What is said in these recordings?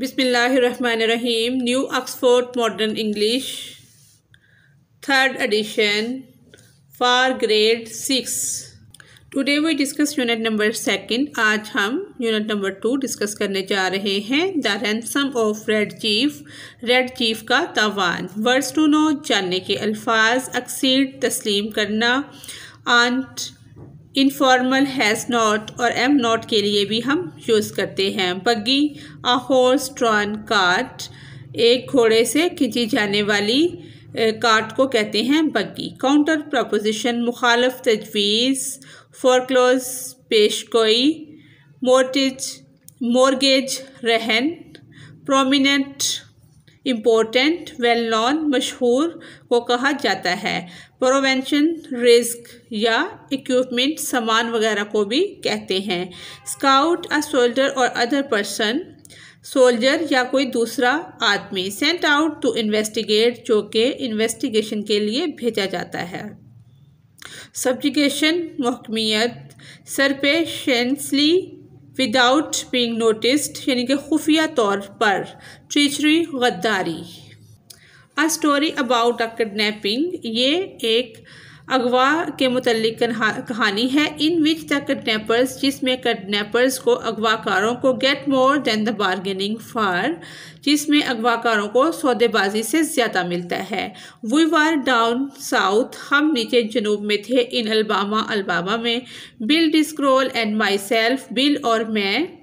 बिसमीम new Oxford modern English third edition for grade six today we discuss unit number second आज हम unit number two discuss करने जा रहे हैं the ransom of Red Chief Red Chief का तावान वर्ड्स टू नो जानने के अल्फाज अक्सीड तस्लीम करना आंट इनफॉर्मल हैज़ नॉट और एम नॉट के लिए भी हम यूज़ करते हैं buggy a horse drawn cart एक घोड़े से खींची जाने वाली कार्ट को कहते हैं बग्गी काउंटर प्रपोजिशन मुखालफ तजवीज़ फोरक्लोज पेशगोई मोर्टिज मोरगेज रहन प्रोमिनेंट इम्पोर्टेंट वेल नॉन मशहूर को कहा जाता है प्रोवेंशन रिस्क या इक्विपमेंट सामान वगैरह को भी कहते हैं स्काउट अ सोल्जर और अदर पर्सन सोल्जर या कोई दूसरा आदमी सेंट आउट टू इन्वेस्टिगेट जो कि इन्वेस्टिगेशन के लिए भेजा जाता है सब्जिकेशन महकमियत सर पे शेंसली विदाउट बींग नोटिस्ड यानी कि खुफिया तौर पर ट्रीचरी गद्दारी a story about a kidnapping ये एक अगवा के मतलब कहानी है इन विच द किडनेपर्स जिसमें किडनेपर्स को अगवाकारों को get more than the bargaining for जिसमें अगवाकारों को सौदेबाजी से ज़्यादा मिलता है वी वार डाउन साउथ हम नीचे जनूब में थे इन अलबामा अलबामा में Bill Driscoll and myself Bill और मैं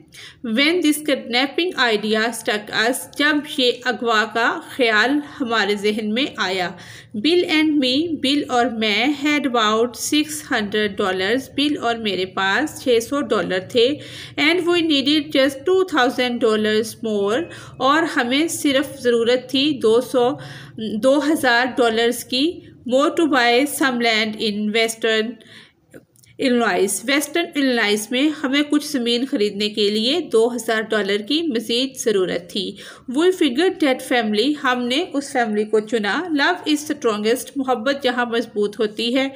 when this kidnapping idea stuck us जब ये अगवा का ख्याल हमारे जहन में आया बिल एंड मी बिल और मैं had about six hundred dollar Bill और मेरे पास छः सौ डॉलर थे and we needed just two thousand dollar more और हमें सिर्फ ज़रूरत थी दो सौ दो हज़ार डॉलर्स की more to buy some land in western Illinois western Illinois में हमें कुछ ज़मीन खरीदने के लिए दो हज़ार डॉलर की मज़ीद ज़रूरत थी वो फिगर डेट फैमिली हमने उस फैमिली को चुना लव इज़ स्ट्रॉन्गेस्ट मोहब्बत जहाँ मजबूत होती है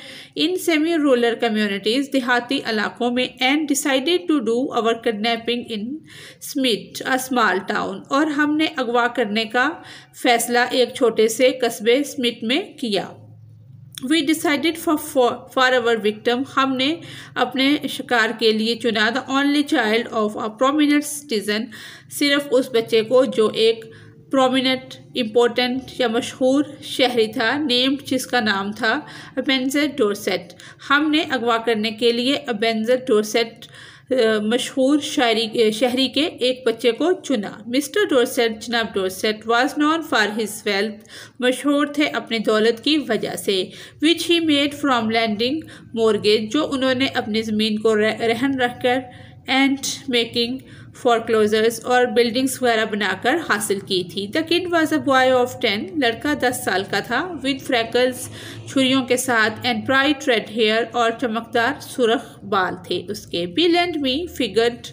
इन सेमी रूरल कम्यूनिटीज़ देहाती इलाकों में and decided to do our kidnapping in Summit a small town और हमने अगवा करने का फ़ैसला एक छोटे से कस्बे स्मिट में किया we decided for for our victim हमने अपने शिकार के लिए चुना the only child of a prominent citizen सिर्फ उस बच्चे को जो एक प्रोमिनेंट इम्पोर्टेंट या मशहूर शहरी था नेम्ड जिसका नाम था अबेंजर डोरसेट हमने अगवा करने के लिए अबेंजर डोरसेट मशहूर शायरी शहरी के एक बच्चे को चुना मिस्टर डोरसेट जनाब Dorset was known for his wealth मशहूर थे अपनी दौलत की वजह से which he made from lending mortgage जो उन्होंने अपनी ज़मीन को रहन रख कर एंड मेकिंग फॉरक्लोजर्स और बिल्डिंग्स वगैरह बनाकर हासिल की थी the kid was a boy of ten लड़का दस साल का था विद फ्रैकल्स छुरियों के साथ एंड ब्राइट रेड हेयर और चमकदार सुरख बाल थे उसके Bill and me figured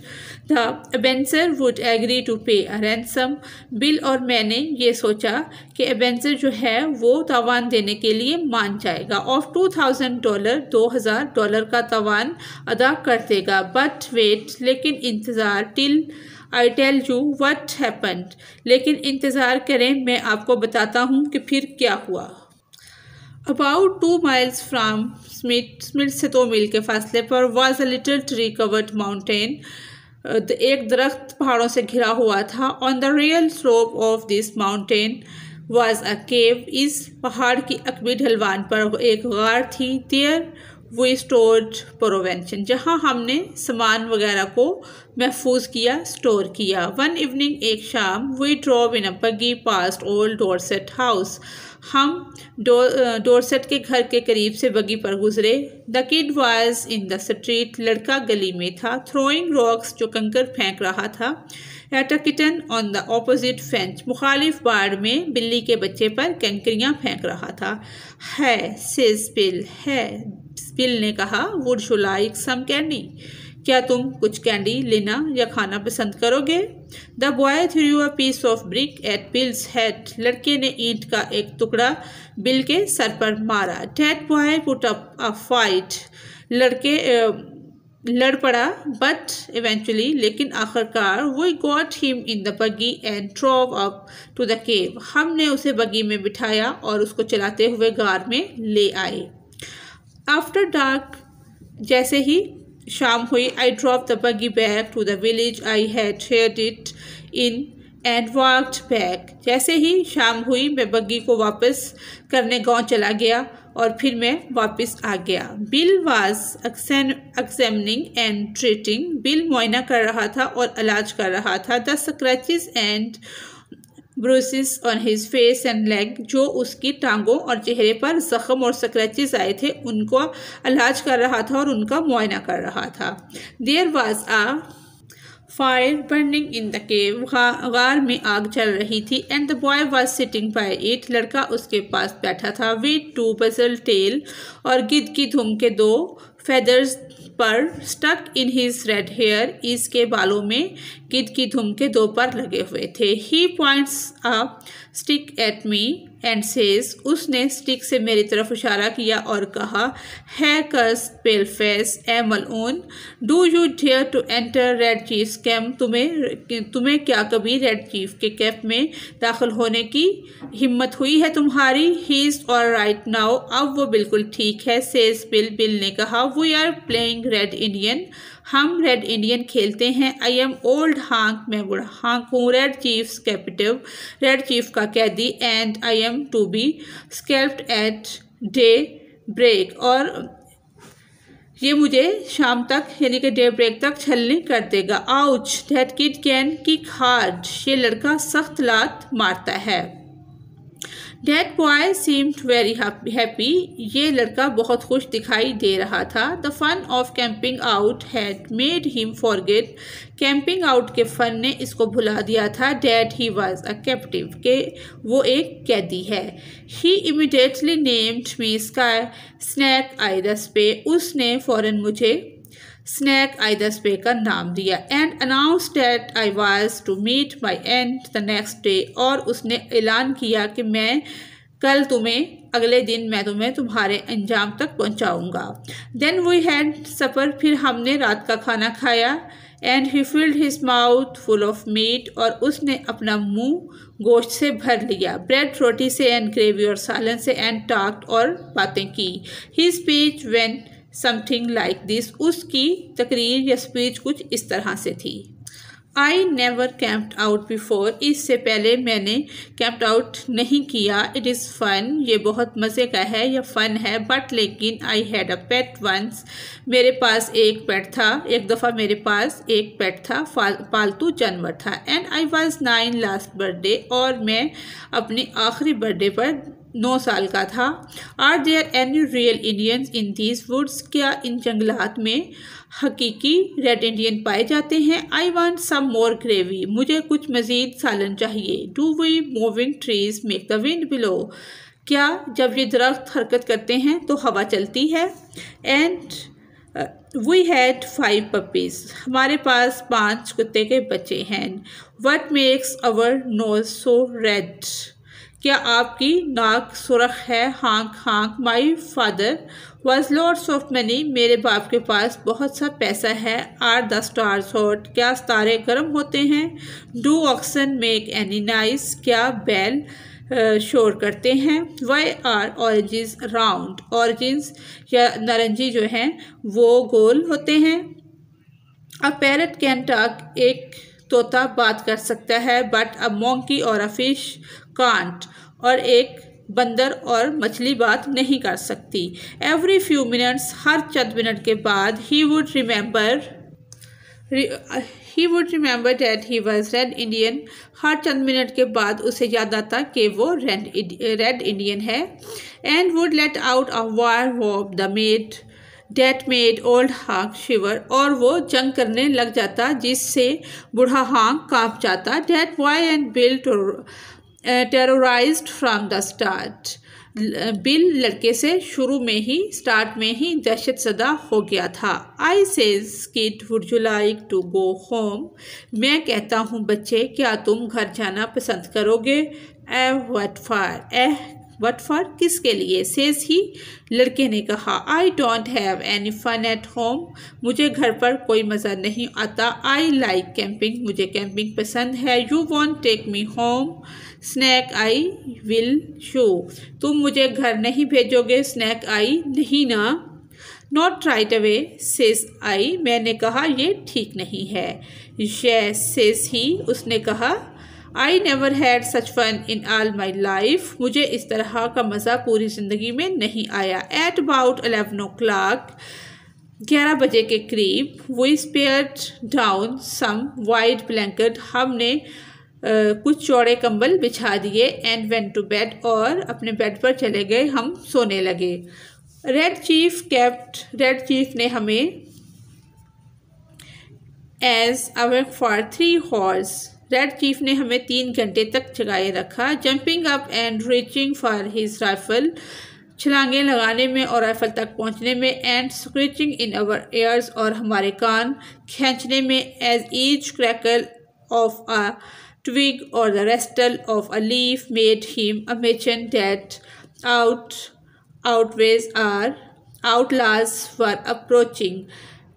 the Ebenezer would agree to pay a ransom bill और मैंने ये सोचा कि एबेंसर जो है वो तावान देने के लिए मान जाएगा ऑफ टू थाउजेंड डॉलर दो हज़ार डॉलर का तवान अदा कर देगा बट वेट लेकिन इंतज़ार till I tell you what happen लेकिन इंतज़ार करें मैं आपको बताता हूँ कि फिर क्या हुआ about two miles from Smith Smith से दो तो मील के फासले पर was a little tree covered mountain तो एक दरख्त पहाड़ों से घिरा हुआ था on the real slope of this mountain was a cave इस पहाड़ की अकबी ढलवान पर एक गार थी देयर वी स्टोर्ड प्रोवेंशन जहाँ हमने सामान वगैरह को महफूज किया स्टोर किया वन इवनिंग एक शाम we draw in a buggy past old Dorset house हम डोरसेट के घर के करीब से बगी पर गुजरे the kid was in the street लड़का गली में था थ्रोइंग रॉक्स जो कंकर फेंक रहा था at a kitten on the opposite fence मुखालिफ बाड़ में बिल्ली के बच्चे पर कंकरियाँ फेंक रहा था है सिज बिल है बिल ने कहा would you like some candy क्या तुम कुछ कैंडी लेना या खाना पसंद करोगे the boy threw a piece of brick at Bill's head लड़के ने ईंट का एक टुकड़ा बिल के सर पर मारा that boy put up a fight लड़के लड़ पड़ा बट इवेंचुअली लेकिन आखिरकार we got him in the buggy and drove up to the cave हमने उसे बगी में बिठाया और उसको चलाते हुए गार में ले आए आफ्टर डार्क जैसे ही शाम हुई I drop the buggy back to the village I had share it in and walked back जैसे ही शाम हुई मैं बग्गी को वापस करने गांव चला गया और फिर मैं वापस आ गया Bill was examining and treating Bill मुआयना कर रहा था और इलाज कर रहा था the scratches and bruises on his face and leg जो उसकी टांगों और चेहरे पर जख्म और स्क्रैचेज आए थे उनको इलाज कर रहा था और उनका मुआयना कर रहा था there was a fire burning in the cave गार में आग जल रही थी and the boy was sitting by it लड़का उसके पास बैठा था विद टू बजल टेल और गिद की धूम के दो फेदर्स पर stuck in his red hair इसके बालों में गिद की धुम के दो पर लगे हुए थे he points a stick at me and says उसने स्टिक से मेरी तरफ इशारा किया और कहा है कर्स पेल फेस ए do you dare to enter Red Chief camp तुम्हें तुम्हें क्या कभी रेड चीफ के कैंप में दाखिल होने की हिम्मत हुई है तुम्हारी he is all right now अब वो बिल्कुल ठीक है सेज बिल बिल ने कहा we are playing Red Indian हम रेड इंडियन खेलते हैं आई एम ओल्ड हांक मैं बुढ़ा हांक हूँ Red Chief's captive Red Chief का कैदी and I am to be scalped at daybreak और ये मुझे शाम तक यानी कि डे ब्रेक तक छलनी कर देगा ouch that kid can kick hard ये लड़का सख्त लात मारता है that boy seemed very happy ये लड़का बहुत खुश दिखाई दे रहा था the fun of camping out had made him forget camping out के फन ने इसको भुला दिया था that he was a captive के वो एक कैदी है ही इमिडिएटली नेम्ड मी स्का स्नैक आई रस पे उसने फ़ौरन मुझे स्नैक I thus का नाम दिया and announce that I was to meet my end the next day और उसने ऐलान किया कि मैं कल तुम्हें अगले दिन मैं तुम्हें तुम्हारे अंजाम तक पहुंचाऊंगा देन वी हैड सफ़र फिर हमने रात का खाना खाया and he filled his mouth full of meat और उसने अपना मुंह गोश्त से भर लिया ब्रेड रोटी से एंड ग्रेवी और सालन से एंड टाक और बातें की he speech went something like this उसकी तकरीर या स्पीच कुछ इस तरह से थी I never camped out before इससे पहले मैंने कैंप्ड आउट नहीं किया इट इज़ फ़न ये बहुत मज़े का है या फ़न है बट लेकिन I had a pet once मेरे पास एक पेट था एक दफ़ा मेरे पास एक पेट था पालतू जानवर था and I was nine last birthday और मैं अपने आखिरी बर्थडे पर नौ साल का था are there any real Indians in these woods क्या इन जंगलात में हकीकी रेड इंडियन पाए जाते हैं I want some more gravy मुझे कुछ मज़ीद सालन चाहिए do we moving trees make the wind blow क्या जब ये दरख्त हरकत करते हैं तो हवा चलती है and we had five puppies हमारे पास पांच कुत्ते के बच्चे हैं what makes our nose so red क्या आपकी नाक सुरख है Hank Hank my father was lots of money मेरे बाप के पास बहुत सा पैसा है आर द स्टार्स हॉट क्या तारे गर्म होते हैं do oxen make any noise क्या बैल शोर करते हैं why are oranges round oranges या नारंगी जो हैं वो गोल होते हैं अ पैरट कैन टाक एक तोता बात कर सकता है बट अ मोंकी और अ फिश कांट और एक बंदर और मछली बात नहीं कर सकती एवरी फ्यू मिनट्स हर चंद मिनट के बाद he would remember he would remember that he was Red Indian हर चंद मिनट के बाद उसे याद आता कि वो रेड रेड इंडियन है and would let out a war whoop the made that made old Hank shiver और वो जंग करने लग जाता जिससे बूढ़ा हांग कांप जाता that why and Bill terrorized from the start Bill लड़के से शुरू में ही स्टार्ट में ही दहशत सदा हो गया था I says kid would you like to go home मैं कहता हूँ बच्चे क्या तुम घर जाना पसंद करोगे ए वट फार एह वट फॉर किसके लिए सेज ही लड़के ने कहा I don't have any fun at home मुझे घर पर कोई मज़ा नहीं आता आई लाइक कैंपिंग मुझे कैंपिंग पसंद है you won't take me home snake eye will show तुम मुझे घर नहीं भेजोगे स्नैक आई नहीं ना not right away says I मैंने कहा ये ठीक नहीं है ये सेज ही उसने कहा I never had such fun in all my life मुझे इस तरह का मज़ा पूरी ज़िंदगी में नहीं आया at about eleven o'clock ग्यारह बजे के करीब we spread down some white blanket हमने Uh, कुछ चौड़े कंबल बिछा दिए एंड वेंट टू बेड और अपने बेड पर चले गए हम सोने लगे Red Chief kept Red Chief ने हमें us awake for three hours Red Chief ने हमें तीन घंटे तक जगाए रखा jumping up and reaching for his rifle छलांगे लगाने में और राइफल तक पहुंचने में and screeching in our ears और हमारे कान खींचने में as each crackle of a twig और the rustle of a leaf made him a merchant that out outweighs our outlaws for approaching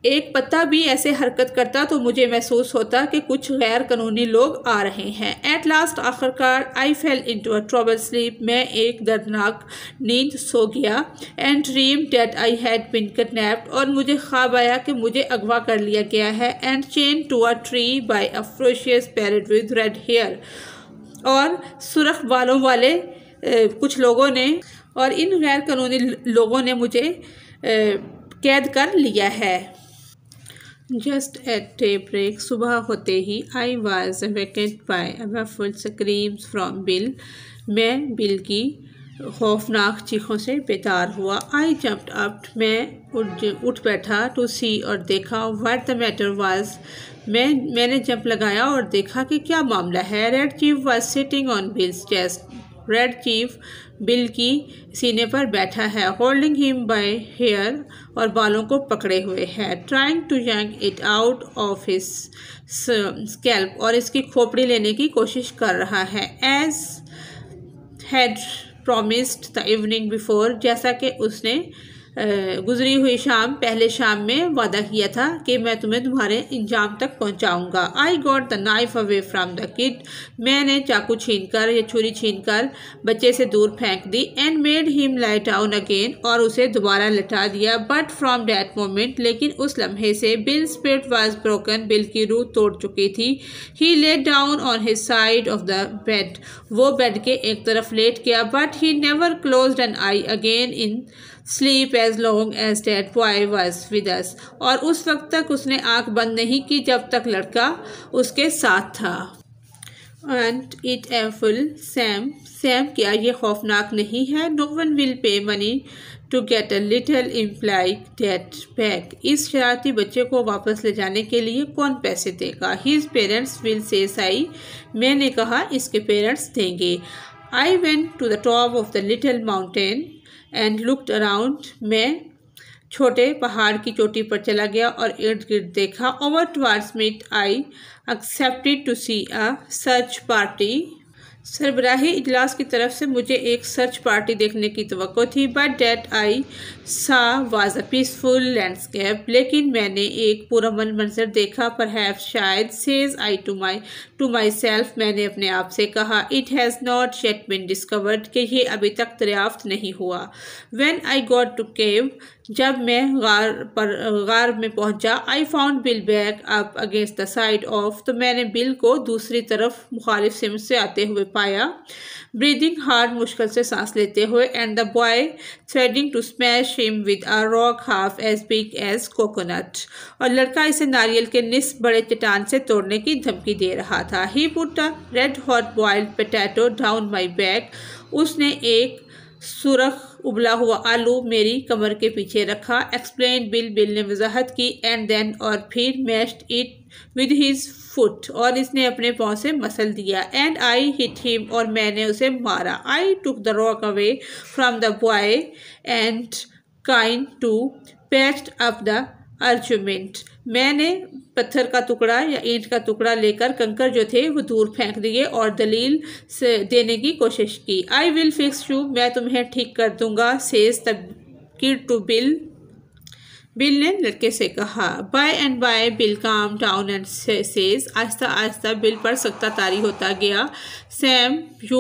एक पत्ता भी ऐसे हरकत करता तो मुझे महसूस होता कि कुछ गैर कानूनी लोग आ रहे हैं एट लास्ट आखिरकार I fell into a troubled sleep मैं एक दर्दनाक नींद सो गया and dreamed that I had been kidnapped और मुझे ख्वाब आया कि मुझे अगवा कर लिया गया है and chained to a tree by a ferocious pirate with red hair और सुरख बालों वाले ए, कुछ लोगों ने और इन गैर कानूनी लोगों ने मुझे ए, कैद कर लिया है जस्ट एट ए ब्रेक सुबह होते ही I was awakened by awful screams from Bill मैं बिल की खौफनाक चीखों से बेदार हुआ आई जम्प अप मैं उठ उठ बैठा टू सी और देखा वट द मैटर वॉज मैं मैंने जंप लगाया और देखा कि क्या मामला है Red Chief was sitting on Bill's chest Red Chief Bill की सीने पर बैठा है होल्डिंग हिम बाय हेयर और बालों को पकड़े हुए है trying to yank it out of his scalp और इसकी खोपड़ी लेने की कोशिश कर रहा है as had promised the evening before जैसा कि उसने गुजरी हुई शाम पहले शाम में वादा किया था कि मैं तुम्हें तुम्हारे इंजाम तक पहुंचाऊंगा। I got the knife away from the kid मैंने चाकू छीन कर या छुरी छीन कर बच्चे से दूर फेंक दी and made him lie down again और उसे दोबारा लटा दिया बट फ्राम डैट मोमेंट लेकिन उस लम्हे से Bill spirit was broken Bill की रूह तोड़ चुकी थी he lay down on his side of the bed वो बेड के एक तरफ लेट गया but he never close an eye again in sleep as long as that boy was with us और उस वक्त तक उसने आंख बंद नहीं की जब तक लड़का उसके साथ था and it awful Sam Sam क्या ये खौफनाक नहीं है no one will pay money to get a little imp like that back इस शरारती बच्चे को वापस ले जाने के लिए कौन पैसे देगा his parents will say Sai मैंने कहा इसके पेरेंट्स देंगे I went to the top of the little mountain and looked around मैं छोटे पहाड़ की चोटी पर चला गया और इर्द गिर्द देखा over towards Summit I expected to see a search party सरबराही इजलास की तरफ से मुझे एक सर्च पार्टी देखने की तो थी बट डेट आई सा वाज अ पीसफुल लैंडस्केप लेकिन मैंने एक मन मंजर देखा पर हैव शायद says I to my to myself मैंने अपने आप से कहा it has not yet been discovered कि ये अभी तक दरियाफ्त नहीं हुआ when I got to cave जब मैं गार पर गार में पहुंचा I found Bill back up against the side of तो मैंने बिल को दूसरी तरफ मुखालिफ सिम से आते हुए पाया ब्रीदिंग हार्ड मुश्किल से सांस लेते हुए and the boy threatening to smash him with a rock half as big as coconut और लड़का इसे नारियल के निस बड़े चट्टान से तोड़ने की धमकी दे रहा था he put a red hot boiled potato down my back उसने एक सुरख उबला हुआ आलू मेरी कमर के पीछे रखा एक्सप्लेन बिल बिल ने वजाहत की एंड देन और फिर mashed it with his foot और इसने अपने पाँव से मसल दिया एंड आई हिट हिम और मैंने उसे मारा I took the rock away from the boy and kind to patched up the argument मैंने पत्थर का टुकड़ा या ईंट का टुकड़ा लेकर कंकर जो थे वो दूर फेंक दिए और दलील से देने की कोशिश की आई विल फिक्स यू मैं तुम्हें ठीक कर दूंगा सेज तब की टू बिल बिल ने लड़के से कहा by and by Bill calmed down and says आहिस्ता आहिस्ता बिल पर सख्ता तारी होता गया Sam you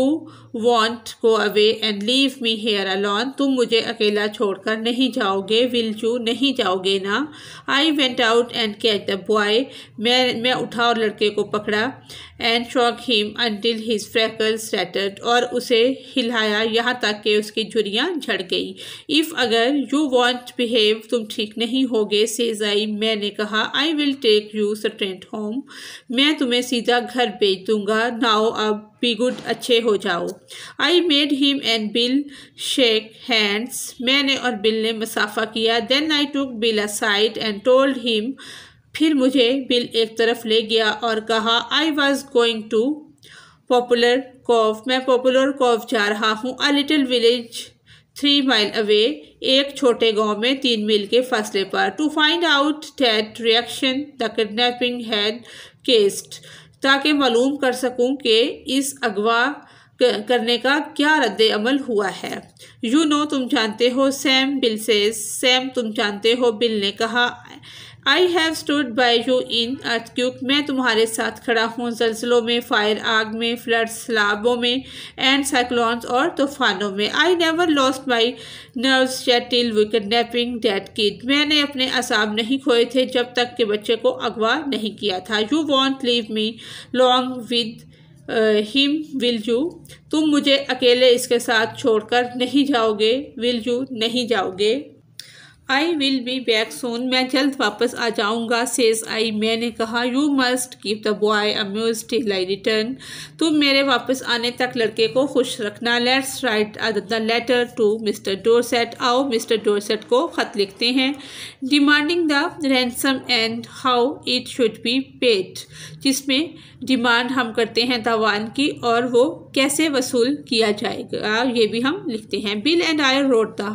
won't go away and leave me here alone तुम मुझे अकेला छोड़कर नहीं जाओगे विल यू नहीं जाओगे ना I went out and caught the boy मैं मैं उठा और लड़के को पकड़ा and shook him until his freckles scattered और उसे हिलाया यहाँ तक कि उसकी झुरियाँ झड़ गई इफ़ अगर यू वॉन्ट बिहेव तुम ठीक नहीं होगे सेजाई मैंने कहा I will take you straight home मैं तुम्हें सीधा घर भेज दूँगा नाओ अब बी गुड अच्छे हो जाओ I made him and Bill shake hands मैंने और बिल ने मुसाफा किया then I took Bill aside and told him फिर मुझे बिल एक तरफ ले गया और कहा I was going to popular cove मैं पॉपुलर कोव जा रहा हूँ a little village three mile away एक छोटे गांव में तीन मील के फासले पर to find out that reaction the kidnapping had केस्ड ताकि मालूम कर सकूं कि इस अगवा करने का क्या रद्द अमल हुआ है यू you नो know, तुम जानते हो सैम बिल से सैम तुम जानते हो बिल ने कहा I have stood by you in earthquakes मैं तुम्हारे साथ खड़ा हूँ जलसलों में फायर आग में फ्लड सलाबों में एंड साइक्लॉन्स और तूफानों में I never lost my nerves या टिल डेड किड मैंने अपने असाब नहीं खोए थे जब तक के बच्चे को अगवा नहीं किया था you won't leave me long with him will you तुम मुझे अकेले इसके साथ छोड़कर नहीं जाओगे विल यू नहीं जाओगे I will be back soon मैं जल्द वापस आ जाऊँगा सेज आई मैंने कहा you must keep the boy amused till I return तुम मेरे वापस आने तक लड़के को खुश रखना let's write the letter to Mr Dorset आओ मिस्टर डोरसेट को ख़त लिखते हैं demanding the ransom and how it should be paid जिसमें डिमांड हम करते हैं दावान की और वो कैसे वसूल किया जाएगा ये भी हम लिखते हैं Bill and I wrote the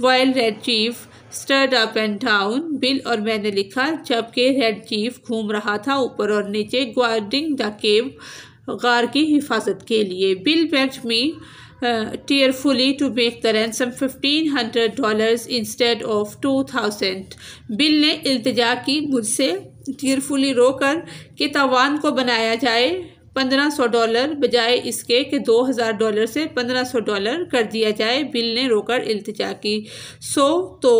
while Red Chief strode up and down Bill और मैंने लिखा जबकि रेड चीफ घूम रहा था ऊपर और नीचे गार्डिंग द केव गार की हिफाजत के लिए Bill begged me tearfully to make the ransom fifteen hundred dollars instead of two thousand Bill ने इल्तजा की मुझसे टीयरफुली रोकर कि तवान को बनाया जाए पंद्रह सौ डॉलर बजाय इसके कि दो हज़ार डॉलर से पंद्रह सौ डॉलर कर दिया जाए बिल ने रोकर इल्तजा की सो तो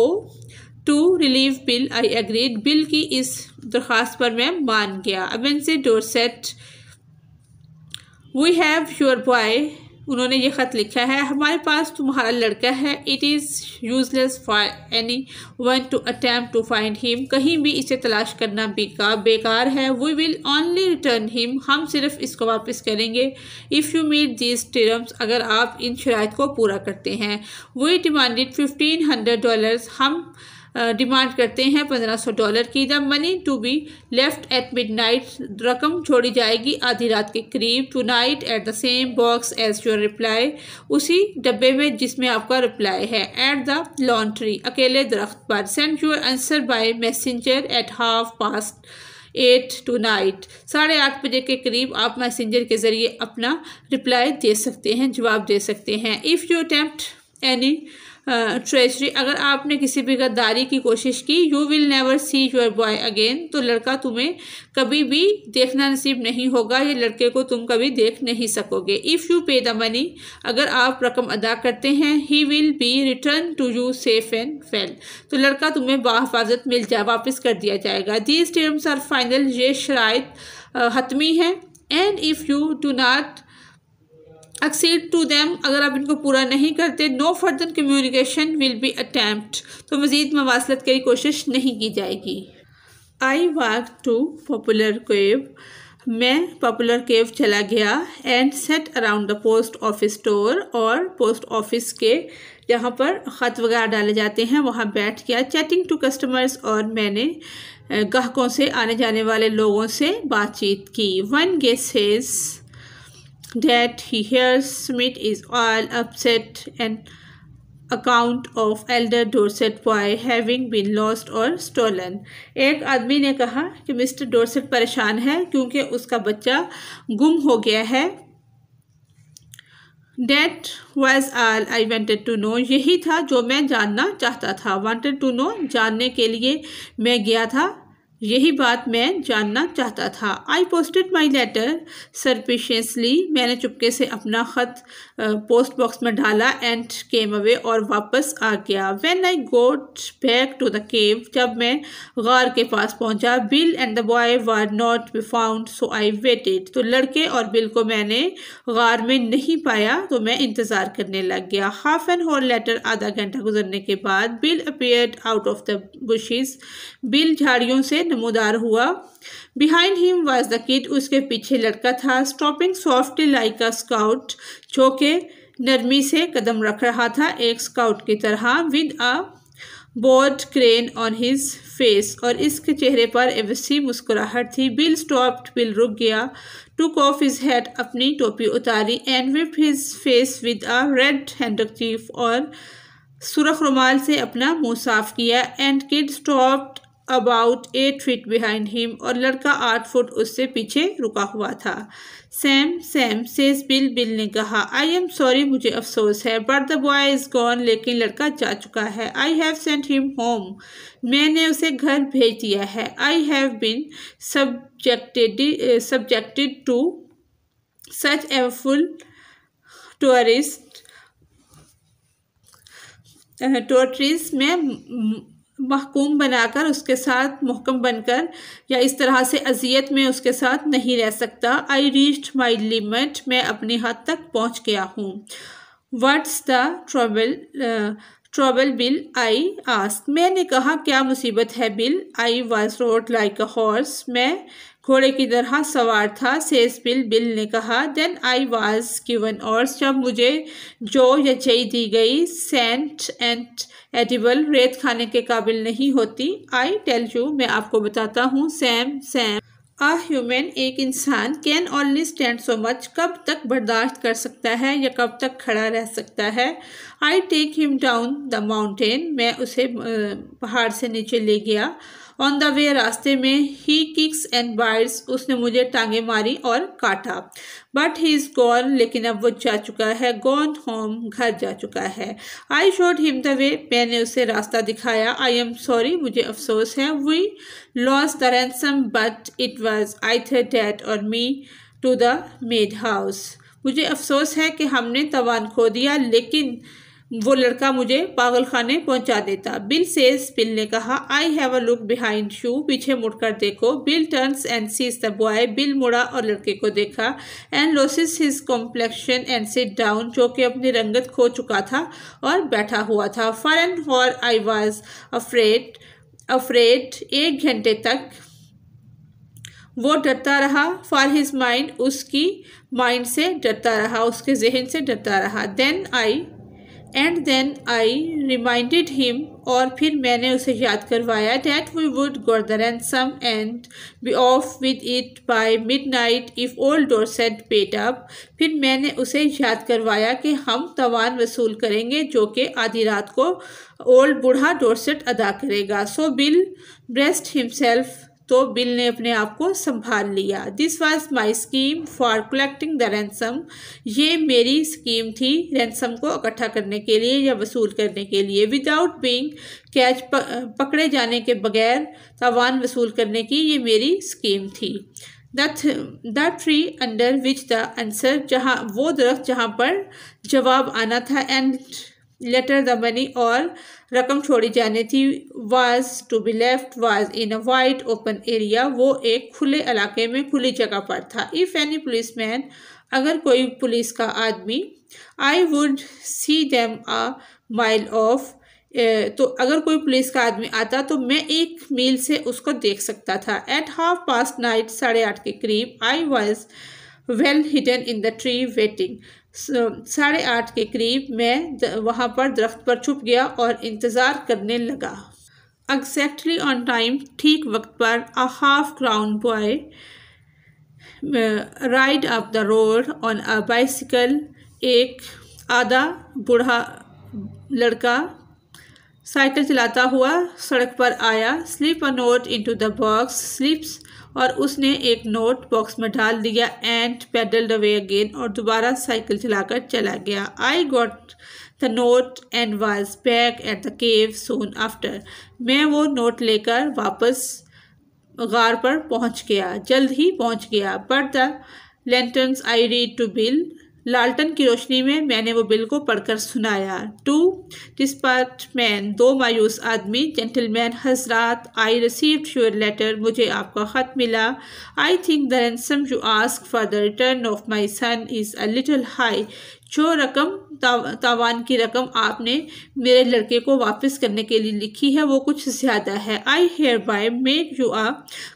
to relieve Bill I agreed Bill की इस दरख्वास्त पर मैं मान गया अब इनसे Dorset we have your boy उन्होंने ये ख़त लिखा है हमारे पास तुम्हारा लड़का है it is useless for anyone to attempt to find him कहीं भी इसे तलाश करना बेकार बेकार है we will only return him हम सिर्फ इसको वापस करेंगे if you meet these terms अगर आप इन शरात को पूरा करते हैं we demanded fifteen hundred dollars हम डिमांड करते हैं पंद्रह सौ डॉलर की the money to be left at midnight रकम छोड़ी जाएगी आधी रात के करीब tonight at the same box as your reply उसी डब्बे में जिसमें आपका रिप्लाई है एट द लॉन्ट्री अकेले दरख्त पर send your answer by messenger at half past eight tonight साढ़े आठ बजे के करीब आप मैसेंजर के ज़रिए अपना रिप्लाई दे सकते हैं जवाब दे सकते हैं if you attempt any treachery अगर आपने किसी भी गद्दारी की कोशिश की you will never see your boy again तो लड़का तुम्हें कभी भी देखना नसीब नहीं होगा ये लड़के को तुम कभी देख नहीं सकोगे if you pay the money अगर आप रकम अदा करते हैं he will be returned to you safe and well तो लड़का तुम्हें बाहफाजत मिल जाए वापस कर दिया जाएगा दीज टर्म्स आर फाइनल ये शराइ हतमी है and if you do not accede to them अगर आप इनको पूरा नहीं करते no further communication will be attempted तो मज़ीद मवासलत की कोशिश नहीं की जाएगी आई वाक टू पॉपुलर केव मैं पॉपुलर केव चला गया and sat around the post office store और पोस्ट ऑफिस के जहाँ पर ख़त वगैरह डाले जाते हैं वहाँ बैठ गया चैटिंग टू कस्टमर्स और मैंने ग्राहकों से आने जाने वाले लोगों से बातचीत की one guesses that he hears Smith is all upset and account of Elder Dorset boy having been lost और स्टोलन एक आदमी ने कहा कि मिस्टर डोरसेट परेशान है क्योंकि उसका बच्चा गुम हो गया है that was all I wanted to know यही था जो मैं जानना चाहता था वॉन्टेड टू नो जानने के लिए मैं गया था यही बात मैं जानना चाहता था आई पोस्टेड माई लेटर सरपिशियसली मैंने चुपके से अपना ख़त पोस्ट बॉक्स में डाला एंड केम अवे और वापस आ गया when I got back to the cave जब मैं गार के पास पहुंचा Bill and the boy were not be found so I waited तो लड़के और बिल को मैंने गार में नहीं पाया तो मैं इंतज़ार करने लग गया हाफ एन होल लेटर आधा घंटा गुजरने के बाद Bill appeared out of the bushes Bill झाड़ियों से नमोदार हुआ behind him was the kid उसके पीछे लड़का था stepping softly like a scout जो के नरमी से कदम रख रहा था एक स्काउट की तरह with a broad grin on his face और इसके चेहरे पर एवसी मुस्कुराहट थी बिल स्टॉप्ड बिल रुक गया टू ऑफ हिज हेड अपनी टोपी उतारी and wiped his face with a red hand और सुरख रुमाल से अपना मुँह साफ किया and kid stopped about eight feet behind him और लड़का आठ फुट उससे पीछे रुका हुआ था Sam Sam says Bill Bill ने कहा आई एम सॉरी मुझे अफसोस है but the boy is gone लेकिन लड़का जा चुका है I have sent him home मैंने उसे घर भेज दिया है I have been subjected subjected to such awful tourist tortures में महकूम बनाकर उसके साथ महकम बनकर या इस तरह से अजियत में उसके साथ नहीं रह सकता आई रीच्ड माई लिमिट मैं अपने हद तक पहुँच गया हूँ what's the trouble trouble Bill I ask मैंने कहा क्या मुसीबत है Bill I was rode like a horse मैं घोड़े की तरह सवार था सेस बिल बिल ने कहा देन आई वाज गिवन और जब मुझे जो यचई दी गई सेंट एंड एडिबल रेत खाने के काबिल नहीं होती आई टेल यू मैं आपको बताता हूँ सैम सैम आ ह्यूमन एक इंसान can only stand so much कब तक बर्दाश्त कर सकता है या कब तक खड़ा रह सकता है I take him down the mountain मैं उसे पहाड़ से नीचे ले गया ऑन द वे रास्ते में ही किक्स एंड बाइट्स उसने मुझे टांगे मारी और काटा बट ही इज़ गॉन लेकिन अब वो जा चुका है गॉन होम घर जा चुका है I showed him the way मैंने उसे रास्ता दिखाया आई एम सॉरी मुझे अफसोस है we lose the ransom but it was either that or me to the madhouse मुझे अफसोस है कि हमने तवान खो दिया लेकिन वो लड़का मुझे पागल खाने पहुंचा देता बिल सेज बिल ने कहा I have a look behind you पीछे मुड़कर देखो Bill turns and sees the boy Bill मुड़ा और लड़के को देखा and loses his complexion and sit down जो कि अपनी रंगत खो चुका था और बैठा हुआ था and for I was afraid afraid एक घंटे तक वो डरता रहा फॉर हिज माइंड उसकी माइंड से डरता रहा उसके जहन से डरता रहा then I and then I reminded him और फिर मैंने उसे याद करवाया that we would gather the sum and be off with it by midnight if old Dorset paid up फिर मैंने उसे याद करवाया कि हम तवान वसूल करेंगे जो कि आधी रात को ओल्ड बूढ़ा डोरसेट अदा करेगा सो बिल ब्रेस्ट हिमसेल्फ तो बिल ने अपने आप को संभाल लिया this was my scheme for collecting the ransom ये मेरी स्कीम थी रैंसम को इकट्ठा करने के लिए या वसूल करने के लिए विदाउट बींग कैच पकड़े जाने के बगैर तावान वसूल करने की ये मेरी स्कीम थी the tree under which the answer जहाँ वो दरख्त जहाँ पर जवाब आना था एंड लेटर द मनी और रकम छोड़ी जानी थी was to be left was in a wide open area वो एक खुले इलाके में खुली जगह पर था इफ़ एनी पुलिस मैन अगर कोई पुलिस का आदमी I would see them a mile off तो अगर कोई पुलिस का आदमी आता तो मैं एक मील से उसको देख सकता था एट हाफ पास्ट नाइट साढ़े आठ के करीब I was well hidden in the tree waiting साढ़े आठ के करीब मैं वहाँ पर दरख्त पर छुप गया और इंतज़ार करने लगा एग्जैक्टली ऑन टाइम ठीक वक्त पर a half grown boy ride up the road on a bicycle एक आधा बूढ़ा लड़का साइकिल चलाता हुआ सड़क पर आया slip a note into the box slips और उसने एक नोट बॉक्स में डाल दिया एंड द अवे अगेन और दोबारा साइकिल चलाकर चला गया I got the note and was back at the cave soon after मैं वो नोट लेकर वापस गार पर पहुंच गया जल्द ही पहुंच गया but the lanterns I read to Bill लालटन की रोशनी में मैंने वो बिल को पढ़कर सुनाया टू मैन दो मायूस आदमी जेंटलमैन हजरात आई रिसीव योर लेटर मुझे आपका ख़त मिला I think the ransom you ask for the return of my son is a little high जो रकम तावान की रकम आपने मेरे लड़के को वापस करने के लिए लिखी है वो कुछ ज़्यादा है I hereby make you a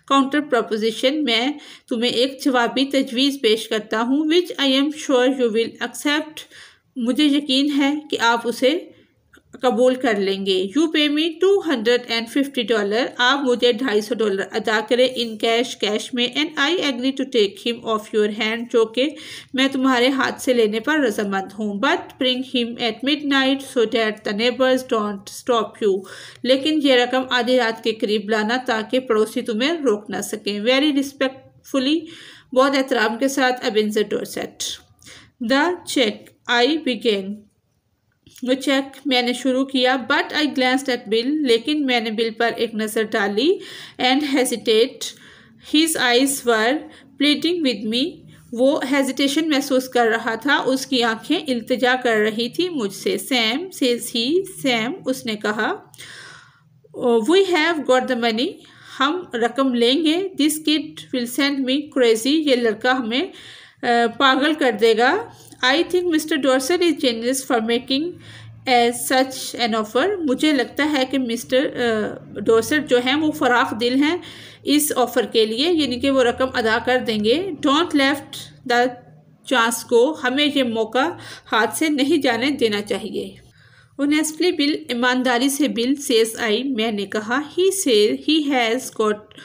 counter proposition मैं तुम्हें एक जवाबी तजवीज़ पेश करता हूँ which I am sure you will accept मुझे यकीन है कि आप उसे कबूल कर लेंगे you pay me two hundred and fifty dollar आप मुझे ढाई सौ डॉलर अदा करें इन कैश कैश में and I agree to take him off your hand जो कि मैं तुम्हारे हाथ से लेने पर रजामंद हूँ but bring him at midnight so that the neighbours don't stop you लेकिन यह रकम आधी रात के करीब लाना ताकि पड़ोसी तुम्हें रोक ना सकें वेरी रिस्पेक्टफुली बहुत एहतराम के साथ Ebenezer Dorset the check I began वो चेक मैंने शुरू किया but I glanced at Bill लेकिन मैंने बिल पर एक नज़र डाली and hesitate his eyes were pleading with me वो हेजिटेशन महसूस कर रहा था उसकी आंखें इल्तजा कर रही थी मुझसे सैम सेज ही सैम उसने कहा we have got the money हम रकम लेंगे this kid will send me crazy ये लड़का हमें पागल कर देगा I think Mr Dorset is generous for making as such an offer मुझे लगता है कि मिस्टर डोसर uh, जो हैं वो फराख दिल हैं इस ऑफ़र के लिए यानी कि वो रकम अदा कर देंगे डोंट लेफ्ट द चांस को हमें ये मौका हाथ से नहीं जाने देना चाहिए उनेस्टली बिल ईमानदारी से बिल सेस आई मैंने कहा ही से he has got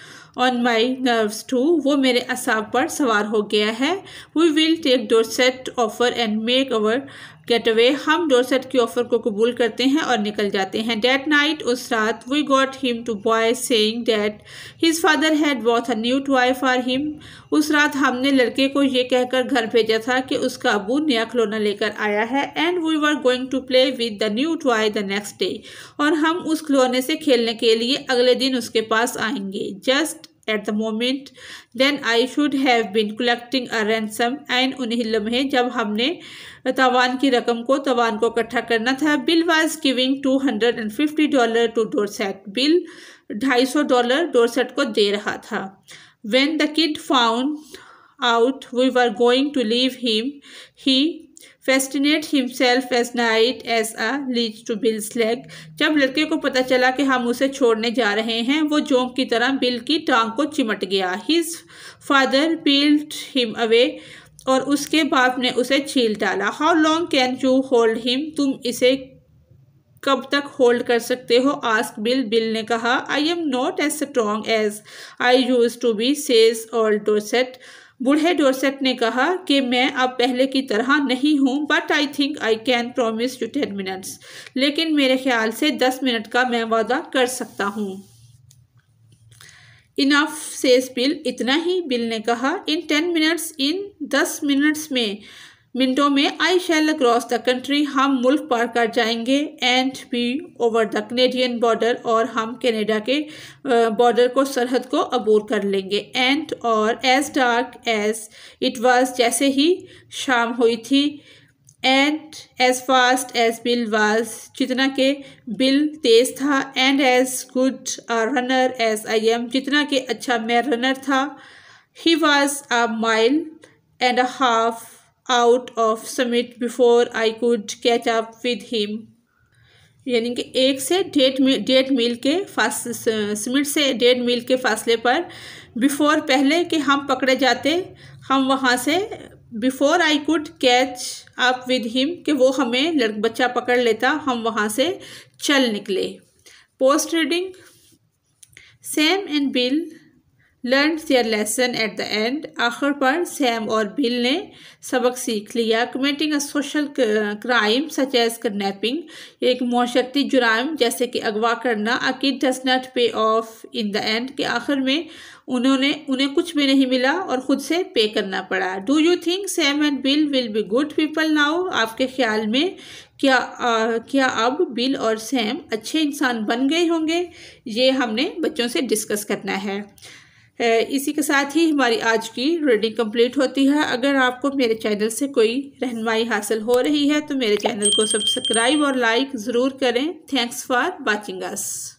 on my nerves too वो मेरे असाब पर सवार हो गया है we will take Dorset offer and make our getaway हम डोर सेट की ऑफ़र को कबूल करते हैं और निकल जाते हैं डैट नाइट उस रात we got him to boy saying that his father had bought a new toy for him उस रात हमने लड़के को ये कहकर घर भेजा था कि उसका अबू नया खिलौना लेकर आया है and we were going to play with the new toy the next day और हम उस खिलौने से खेलने के लिए अगले दिन उसके पास आएंगे just at the moment then I should have been collecting a ransom and उन्हीं लम्हे जब हमने तवान की रकम को तवान को इकट्ठा करना था Bill was giving two hundred and fifty dollar to Dorset Bill ढाई सौ डॉलर डोरसेट को दे रहा था when the kid found out we were going to leave him he fastened himself as tight as a leech to Bill leg जब लड़के को पता चला कि हम उसे छोड़ने जा रहे हैं वो जोंक की तरह बिल की टांग को चिमट गया his father peeled him away और उसके बाप ने उसे छील डाला how long can you hold him तुम इसे कब तक होल्ड कर सकते हो आस्क बिल बिल ने कहा I am not as strong as I use to be says old Dorset बूढ़े डोरसेट ने कहा कि मैं अब पहले की तरह नहीं हूँ but I think I can promise you ten minutes लेकिन मेरे ख्याल से दस मिनट का मैं वादा कर सकता हूँ इनफ सेज बिल इतना ही बिल ने कहा इन टेन मिनट्स इन दस मिनट्स में मिनटों में I shall across the country हम मुल्क पार कर जाएंगे and be over the Canadian border और हम कनाडा के बॉर्डर को सरहद को अबूर कर लेंगे एंड और as dark as it was जैसे ही शाम हुई थी and as fast as Bill was जितना के बिल तेज़ था and as good runner as I am जितना के अच्छा मैं रनर था he was a mile and a half out of summit before I could catch up with him यानी कि एक से डेढ़ मील डेढ़ मील के फास समिट से डेढ़ मील के फासले पर बिफोर पहले कि हम पकड़े जाते हम वहाँ से before I could catch up with him कि वो हमें लड़ बच्चा पकड़ लेता हम वहाँ से चल निकले post reading Sam and Bill learn their lesson at the end आखिर पर सैम और बिल ने सबक सीख लिया committing a social crime such as kidnapping एक माशरती जुराम जैसे कि अगवा करना a kid does not pay off in the end के आखिर में उन्होंने उन्हें कुछ भी नहीं मिला और ख़ुद से पे करना पड़ा do you think Sam and Bill will be good people now आपके ख्याल में क्या आ, क्या अब बिल और सैम अच्छे इंसान बन गए होंगे ये हमने बच्चों से डिस्कस करना है इसी के साथ ही हमारी आज की रीडिंग कंप्लीट होती है अगर आपको मेरे चैनल से कोई रहनमाई हासिल हो रही है तो मेरे चैनल को सब्सक्राइब और लाइक ज़रूर करें थैंक्स फॉर वॉचिंग अस